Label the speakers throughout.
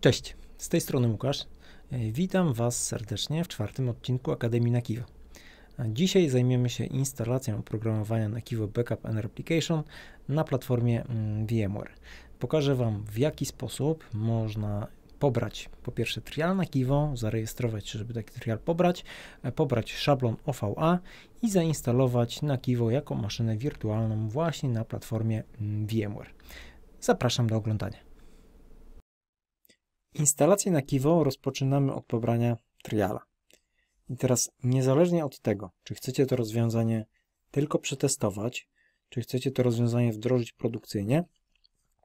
Speaker 1: Cześć, z tej strony Łukasz. E, witam Was serdecznie w czwartym odcinku Akademii na e, Dzisiaj zajmiemy się instalacją oprogramowania na Kiwo Backup and Replication na platformie mm, VMware. Pokażę Wam w jaki sposób można pobrać po pierwsze trial na Kiwo, zarejestrować się, żeby taki trial pobrać, e, pobrać szablon OVA i zainstalować na Kiwo jako maszynę wirtualną właśnie na platformie mm, VMware. Zapraszam do oglądania. Instalację na Kiwo rozpoczynamy od pobrania triala. I teraz niezależnie od tego, czy chcecie to rozwiązanie tylko przetestować, czy chcecie to rozwiązanie wdrożyć produkcyjnie,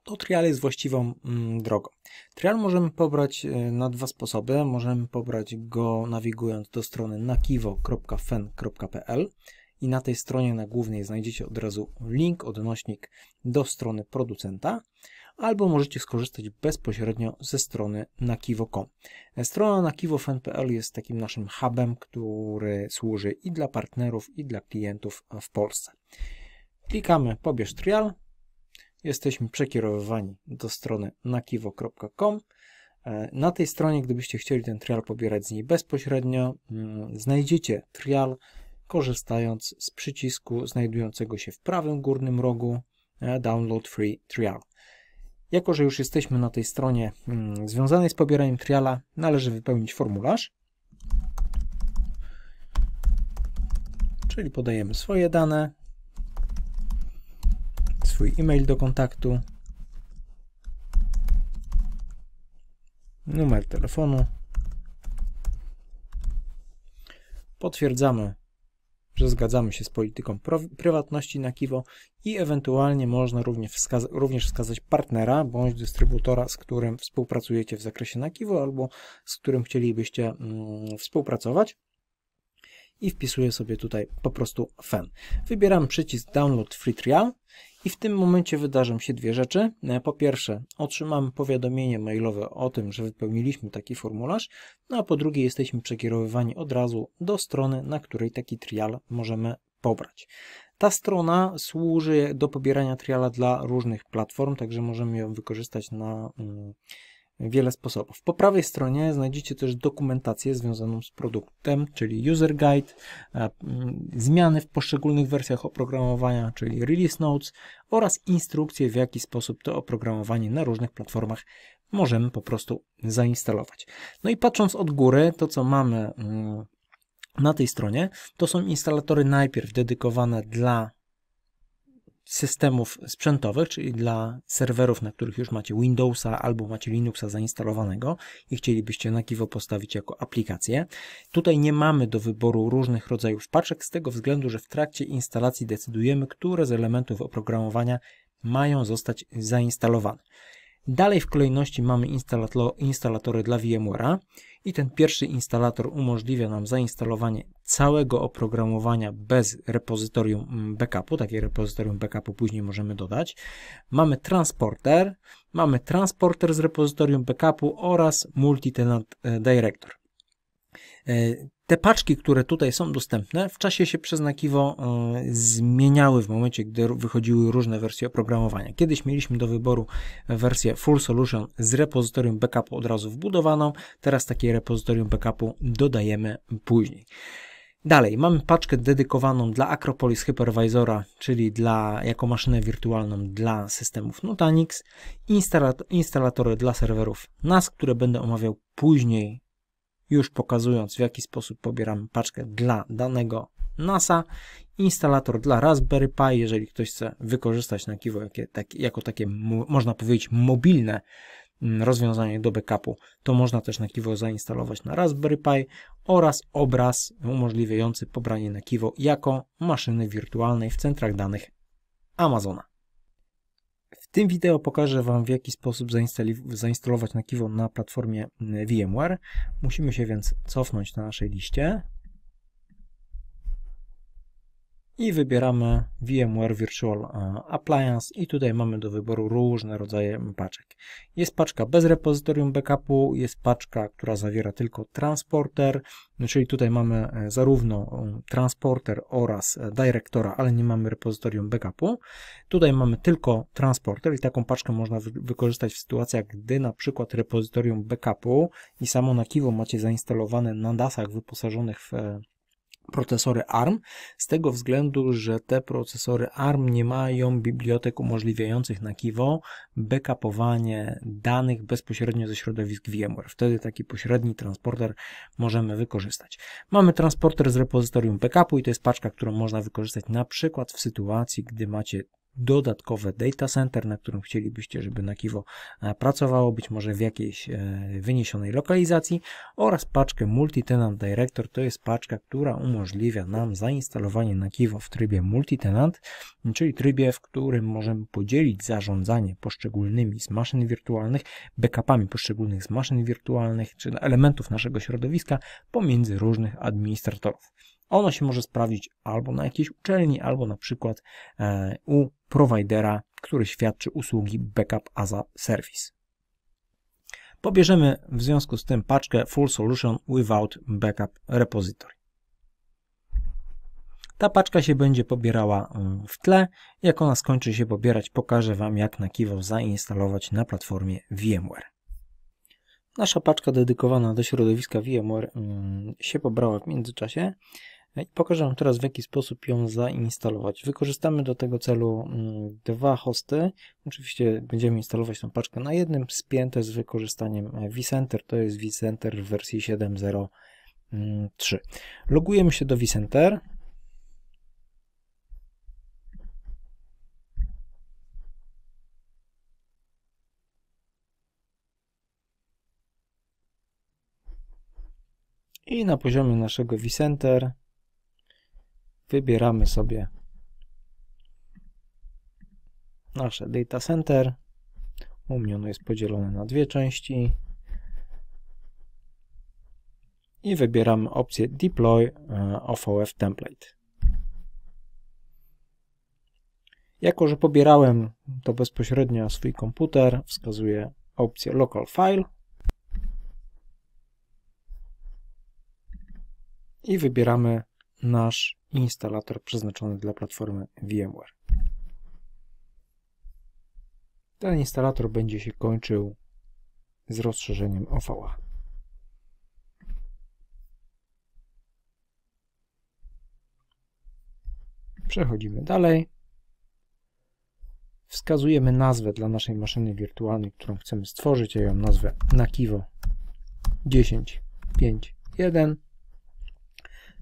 Speaker 1: to trial jest właściwą mm, drogą. Trial możemy pobrać e, na dwa sposoby. Możemy pobrać go nawigując do strony nakiwo.fen.pl i na tej stronie na głównej znajdziecie od razu link, odnośnik do strony producenta albo możecie skorzystać bezpośrednio ze strony nakiwo.com. Strona nakiwo.pl jest takim naszym hubem, który służy i dla partnerów, i dla klientów w Polsce. Klikamy pobierz trial. Jesteśmy przekierowywani do strony nakiwo.com. E, na tej stronie, gdybyście chcieli ten trial pobierać z niej bezpośrednio, mm, znajdziecie trial korzystając z przycisku znajdującego się w prawym górnym rogu e, Download Free Trial. Jako, że już jesteśmy na tej stronie mm, związanej z pobieraniem triala, należy wypełnić formularz. Czyli podajemy swoje dane, swój e-mail do kontaktu, numer telefonu. Potwierdzamy że zgadzamy się z polityką prywatności na Kiwo i ewentualnie można również, wskaza również wskazać partnera bądź dystrybutora, z którym współpracujecie w zakresie na Kiwo albo z którym chcielibyście mm, współpracować i wpisuję sobie tutaj po prostu fan. Wybieram przycisk Download Free Trial i w tym momencie wydarzą się dwie rzeczy. E, po pierwsze, otrzymamy powiadomienie mailowe o tym, że wypełniliśmy taki formularz, no a po drugie, jesteśmy przekierowywani od razu do strony, na której taki trial możemy pobrać. Ta strona służy do pobierania triala dla różnych platform, także możemy ją wykorzystać na mm, wiele sposobów. Po prawej stronie znajdziecie też dokumentację związaną z produktem, czyli user guide, mm, zmiany w poszczególnych wersjach oprogramowania, czyli release notes oraz instrukcje w jaki sposób to oprogramowanie na różnych platformach możemy po prostu zainstalować. No i patrząc od góry, to co mamy mm, na tej stronie, to są instalatory najpierw dedykowane dla systemów sprzętowych, czyli dla serwerów, na których już macie Windowsa albo macie Linuxa zainstalowanego i chcielibyście na Kiwo postawić jako aplikację. Tutaj nie mamy do wyboru różnych rodzajów paczek z tego względu, że w trakcie instalacji decydujemy, które z elementów oprogramowania mają zostać zainstalowane. Dalej w kolejności mamy instalatory dla VMware'a i ten pierwszy instalator umożliwia nam zainstalowanie całego oprogramowania bez repozytorium mm, backupu. Takie repozytorium backupu później możemy dodać. Mamy transporter, mamy transporter z repozytorium backupu oraz multitenant e, director. E, te paczki, które tutaj są dostępne, w czasie się Nakiwo e, zmieniały w momencie, gdy wychodziły różne wersje oprogramowania. Kiedyś mieliśmy do wyboru wersję Full Solution z repozytorium backupu od razu wbudowaną, teraz takie repozytorium backupu dodajemy później. Dalej, mamy paczkę dedykowaną dla Acropolis Hypervisora, czyli dla, jako maszynę wirtualną dla systemów Nutanix, instalator, instalatory dla serwerów NAS, które będę omawiał później, już pokazując w jaki sposób pobieram paczkę dla danego NASA, instalator dla Raspberry Pi, jeżeli ktoś chce wykorzystać Nakiwo tak, jako takie, można powiedzieć, mobilne Mm, rozwiązanie do backupu. To można też na Kiwo zainstalować na Raspberry Pi oraz obraz umożliwiający pobranie na Kiwo jako maszyny wirtualnej w centrach danych Amazona. W tym wideo pokażę Wam, w jaki sposób zainstalować na Kiwo na platformie mm, VMware. Musimy się więc cofnąć na naszej liście i wybieramy VMware Virtual e, Appliance i tutaj mamy do wyboru różne rodzaje paczek. Jest paczka bez repozytorium backupu, jest paczka, która zawiera tylko transporter, no, czyli tutaj mamy e, zarówno e, transporter oraz dyrektora, ale nie mamy repozytorium backupu. Tutaj mamy tylko transporter i taką paczkę można wy wykorzystać w sytuacjach, gdy na przykład repozytorium backupu i samo nakiwo macie zainstalowane na dasach wyposażonych w procesory ARM, z tego względu, że te procesory ARM nie mają bibliotek umożliwiających na Kivo backupowanie danych bezpośrednio ze środowisk VMware. Wtedy taki pośredni transporter możemy wykorzystać. Mamy transporter z repozytorium backupu i to jest paczka, którą można wykorzystać na przykład w sytuacji, gdy macie dodatkowe data center, na którym chcielibyście, żeby Kiwo e, pracowało, być może w jakiejś e, wyniesionej lokalizacji oraz paczkę Multitenant Director, to jest paczka, która umożliwia nam zainstalowanie na Kiwo w trybie Multitenant, czyli trybie, w którym możemy podzielić zarządzanie poszczególnymi z maszyn wirtualnych, backupami poszczególnych z maszyn wirtualnych czy elementów naszego środowiska pomiędzy różnych administratorów. Ono się może sprawdzić albo na jakiejś uczelni, albo na przykład e, u prowajdera, który świadczy usługi backup as a service. Pobierzemy w związku z tym paczkę Full Solution Without Backup Repository. Ta paczka się będzie pobierała e, w tle. Jak ona skończy się pobierać, pokażę Wam, jak na Kiwo zainstalować na platformie VMware. Nasza paczka dedykowana do środowiska VMware mm, się pobrała w międzyczasie. No pokażę Wam teraz w jaki sposób ją zainstalować. Wykorzystamy do tego celu mm, dwa hosty. Oczywiście będziemy instalować tą paczkę na jednym, spięte z wykorzystaniem e, vCenter. To jest vCenter w wersji 7.0.3. Logujemy się do vCenter. I na poziomie naszego vCenter wybieramy sobie nasze data center. U mnie ono jest podzielone na dwie części. I wybieramy opcję Deploy e, OVF Template. Jako, że pobierałem to bezpośrednio na swój komputer, wskazuję opcję Local File i wybieramy nasz instalator przeznaczony dla platformy VMware. Ten instalator będzie się kończył z rozszerzeniem OVA. Przechodzimy dalej. Wskazujemy nazwę dla naszej maszyny wirtualnej, którą chcemy stworzyć. Ja ją nazwę Nakivo 10.5.1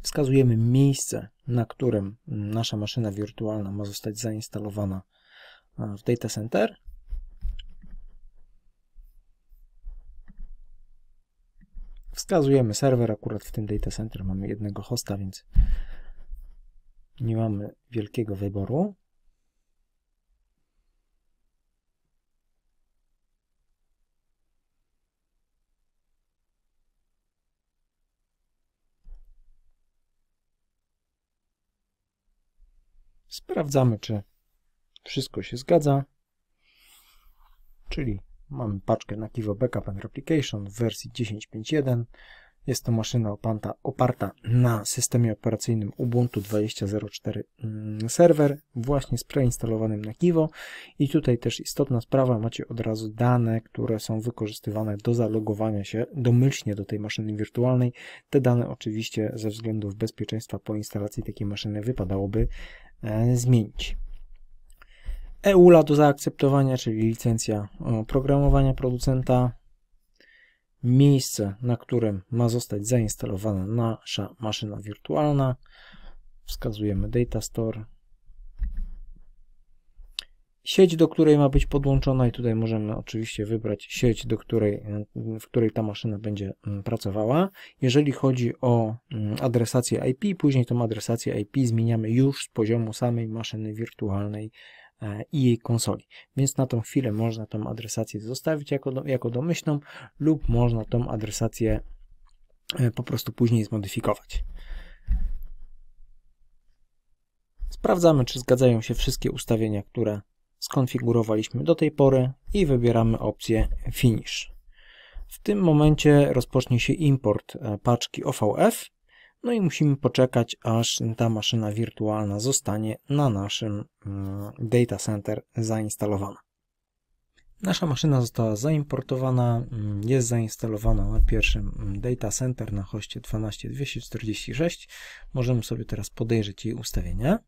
Speaker 1: Wskazujemy miejsce, na którym nasza maszyna wirtualna ma zostać zainstalowana e, w data center. Wskazujemy serwer, akurat w tym data center mamy jednego hosta, więc nie mamy wielkiego wyboru. Sprawdzamy, czy wszystko się zgadza. Czyli mamy paczkę na Kivo Backup and Replication w wersji 10.5.1. Jest to maszyna oparta na systemie operacyjnym Ubuntu 20.04 mm, serwer, właśnie z preinstalowanym na Kivo. I tutaj też istotna sprawa, macie od razu dane, które są wykorzystywane do zalogowania się domyślnie do tej maszyny wirtualnej. Te dane oczywiście ze względów bezpieczeństwa po instalacji takiej maszyny wypadałoby E, zmienić. EULA do zaakceptowania, czyli licencja e, programowania producenta, miejsce, na którym ma zostać zainstalowana nasza maszyna wirtualna, wskazujemy Data Store, sieć, do której ma być podłączona i tutaj możemy oczywiście wybrać sieć, do której, mm, w której ta maszyna będzie mm, pracowała. Jeżeli chodzi o mm, adresację IP, później tą adresację IP zmieniamy już z poziomu samej maszyny wirtualnej e, i jej konsoli. Więc na tą chwilę można tą adresację zostawić jako, jako domyślną lub można tą adresację e, po prostu później zmodyfikować. Sprawdzamy, czy zgadzają się wszystkie ustawienia, które skonfigurowaliśmy do tej pory i wybieramy opcję Finish. W tym momencie rozpocznie się import e, paczki OVF, no i musimy poczekać, aż ta maszyna wirtualna zostanie na naszym mm, data center zainstalowana. Nasza maszyna została zaimportowana, mm, jest zainstalowana na pierwszym mm, data center na hoście 12246. Możemy sobie teraz podejrzeć jej ustawienia.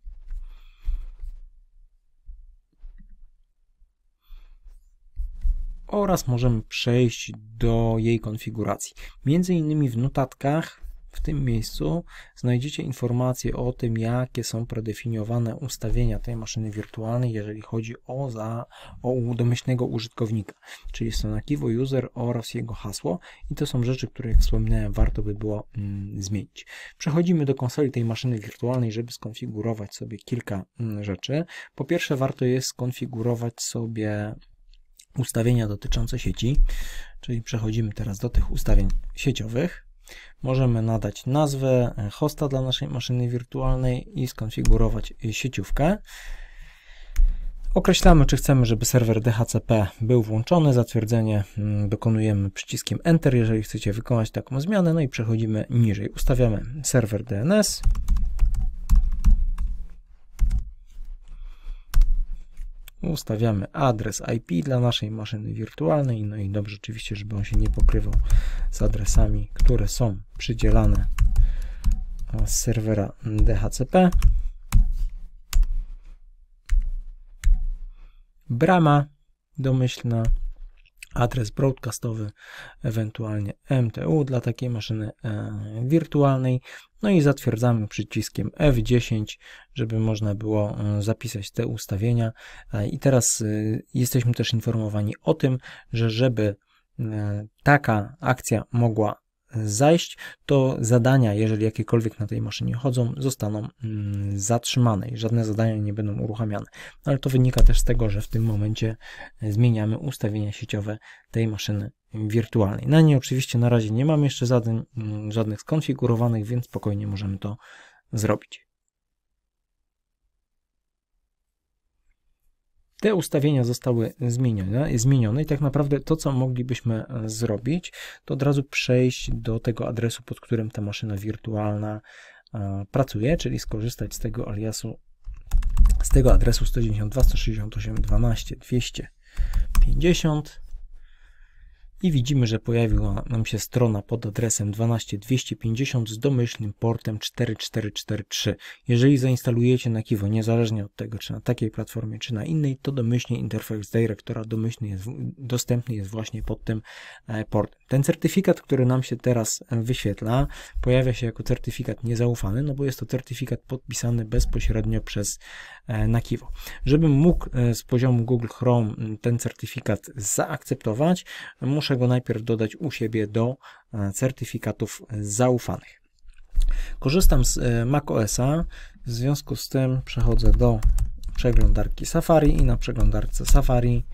Speaker 1: oraz możemy przejść do jej konfiguracji. Między innymi w notatkach w tym miejscu znajdziecie informacje o tym, jakie są predefiniowane ustawienia tej maszyny wirtualnej, jeżeli chodzi o, za, o domyślnego użytkownika, czyli strona Kivo User oraz jego hasło i to są rzeczy, które jak wspominałem warto by było mm, zmienić. Przechodzimy do konsoli tej maszyny wirtualnej, żeby skonfigurować sobie kilka mm, rzeczy. Po pierwsze warto jest skonfigurować sobie ustawienia dotyczące sieci, czyli przechodzimy teraz do tych ustawień sieciowych. Możemy nadać nazwę e, hosta dla naszej maszyny wirtualnej i skonfigurować e, sieciówkę. Określamy, czy chcemy, żeby serwer DHCP był włączony. Zatwierdzenie mm, dokonujemy przyciskiem Enter, jeżeli chcecie wykonać taką zmianę. No i przechodzimy niżej. Ustawiamy serwer DNS. ustawiamy adres IP dla naszej maszyny wirtualnej, no i dobrze oczywiście, żeby on się nie pokrywał z adresami, które są przydzielane e, z serwera DHCP. Brama domyślna adres broadcastowy, ewentualnie MTU dla takiej maszyny e, wirtualnej. No i zatwierdzamy przyciskiem F10, żeby można było e, zapisać te ustawienia. E, I teraz jesteśmy też informowani o tym, że żeby taka akcja mogła zajść, to zadania, jeżeli jakiekolwiek na tej maszynie chodzą, zostaną mm, zatrzymane i żadne zadania nie będą uruchamiane. No, ale to wynika też z tego, że w tym momencie e, zmieniamy ustawienia sieciowe tej maszyny wirtualnej. Na niej oczywiście na razie nie mam jeszcze zadań mm, żadnych skonfigurowanych, więc spokojnie możemy to zrobić. Te ustawienia zostały zmienione, zmienione i tak naprawdę to, co moglibyśmy e, zrobić, to od razu przejść do tego adresu, pod którym ta maszyna wirtualna e, pracuje, czyli skorzystać z tego aliasu, z tego adresu 192.168.12.250 i widzimy, że pojawiła nam się strona pod adresem 12250 z domyślnym portem 4443. Jeżeli zainstalujecie na Kiwo, niezależnie od tego, czy na takiej platformie, czy na innej, to domyślnie interfejs Directora domyślnie jest, dostępny jest właśnie pod tym e, portem. Ten certyfikat, który nam się teraz e, wyświetla, pojawia się jako certyfikat niezaufany, no bo jest to certyfikat podpisany bezpośrednio przez e, Nakiwo. Żebym mógł e, z poziomu Google Chrome ten certyfikat zaakceptować, muszę go najpierw dodać u siebie do certyfikatów zaufanych. Korzystam z macOSa, w związku z tym przechodzę do przeglądarki Safari i na przeglądarce Safari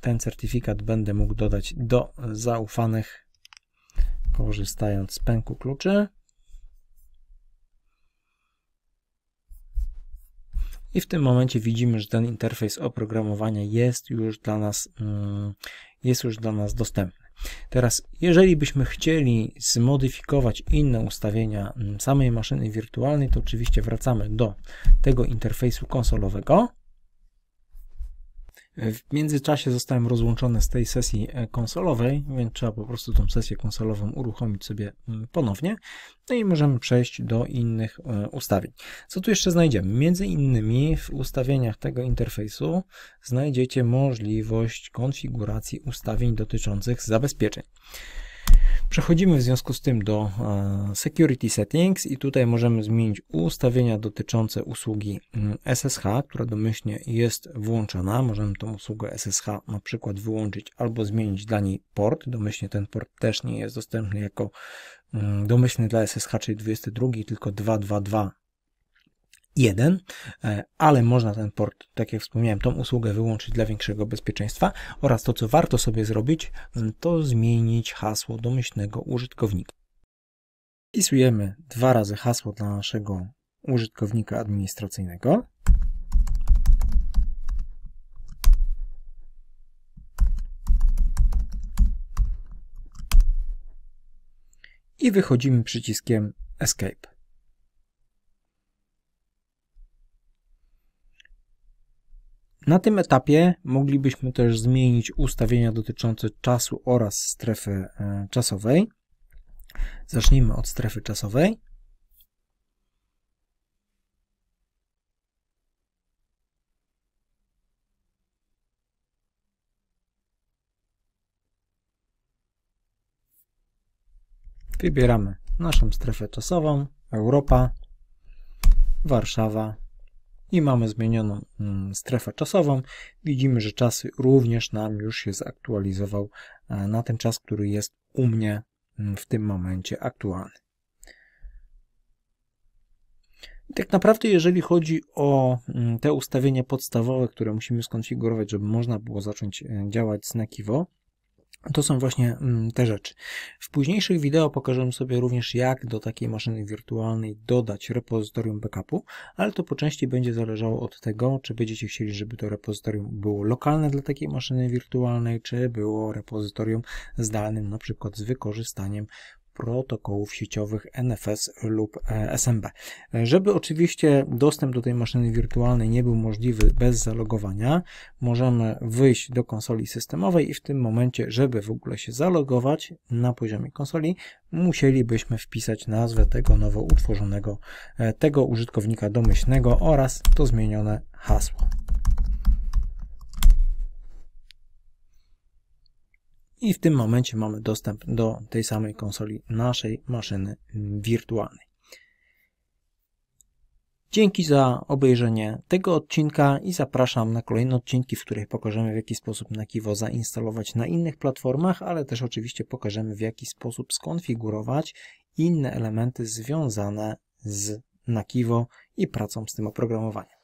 Speaker 1: ten certyfikat będę mógł dodać do zaufanych, korzystając z pęku kluczy. I w tym momencie widzimy, że ten interfejs oprogramowania jest już dla nas, mm, jest już dla nas dostępny. Teraz, jeżeli byśmy chcieli zmodyfikować inne ustawienia mm, samej maszyny wirtualnej, to oczywiście wracamy do tego interfejsu konsolowego. W międzyczasie zostałem rozłączony z tej sesji e, konsolowej, więc trzeba po prostu tą sesję konsolową uruchomić sobie mm, ponownie. No i możemy przejść do innych e, ustawień. Co tu jeszcze znajdziemy? Między innymi w ustawieniach tego interfejsu znajdziecie możliwość konfiguracji ustawień dotyczących zabezpieczeń. Przechodzimy w związku z tym do e, Security Settings i tutaj możemy zmienić ustawienia dotyczące usługi mm, SSH, która domyślnie jest włączona. Możemy tą usługę SSH na przykład wyłączyć albo zmienić dla niej port. Domyślnie ten port też nie jest dostępny jako mm, domyślny dla SSH, czyli 22, tylko 222 jeden, e, ale można ten port, tak jak wspomniałem, tą usługę wyłączyć dla większego bezpieczeństwa oraz to, co warto sobie zrobić, to zmienić hasło domyślnego użytkownika. Wpisujemy dwa razy hasło dla naszego użytkownika administracyjnego. I wychodzimy przyciskiem Escape. Na tym etapie moglibyśmy też zmienić ustawienia dotyczące czasu oraz strefy e, czasowej. Zacznijmy od strefy czasowej. Wybieramy naszą strefę czasową, Europa, Warszawa, i mamy zmienioną mm, strefę czasową. Widzimy, że czas również nam już się zaktualizował e, na ten czas, który jest u mnie mm, w tym momencie aktualny. tak naprawdę, jeżeli chodzi o mm, te ustawienia podstawowe, które musimy skonfigurować, żeby można było zacząć e, działać z Nakiwo to są właśnie mm, te rzeczy. W późniejszych wideo pokażę sobie również, jak do takiej maszyny wirtualnej dodać repozytorium backupu, ale to po części będzie zależało od tego, czy będziecie chcieli, żeby to repozytorium było lokalne dla takiej maszyny wirtualnej, czy było repozytorium zdalnym, na przykład z wykorzystaniem protokołów sieciowych NFS lub e, SMB. E, żeby oczywiście dostęp do tej maszyny wirtualnej nie był możliwy bez zalogowania, możemy wyjść do konsoli systemowej i w tym momencie, żeby w ogóle się zalogować na poziomie konsoli, musielibyśmy wpisać nazwę tego nowo utworzonego, e, tego użytkownika domyślnego oraz to zmienione hasło. i w tym momencie mamy dostęp do tej samej konsoli naszej maszyny wirtualnej. Dzięki za obejrzenie tego odcinka i zapraszam na kolejne odcinki, w których pokażemy w jaki sposób Nakiwo zainstalować na innych platformach, ale też oczywiście pokażemy w jaki sposób skonfigurować inne elementy związane z Nakiwo i pracą z tym oprogramowaniem.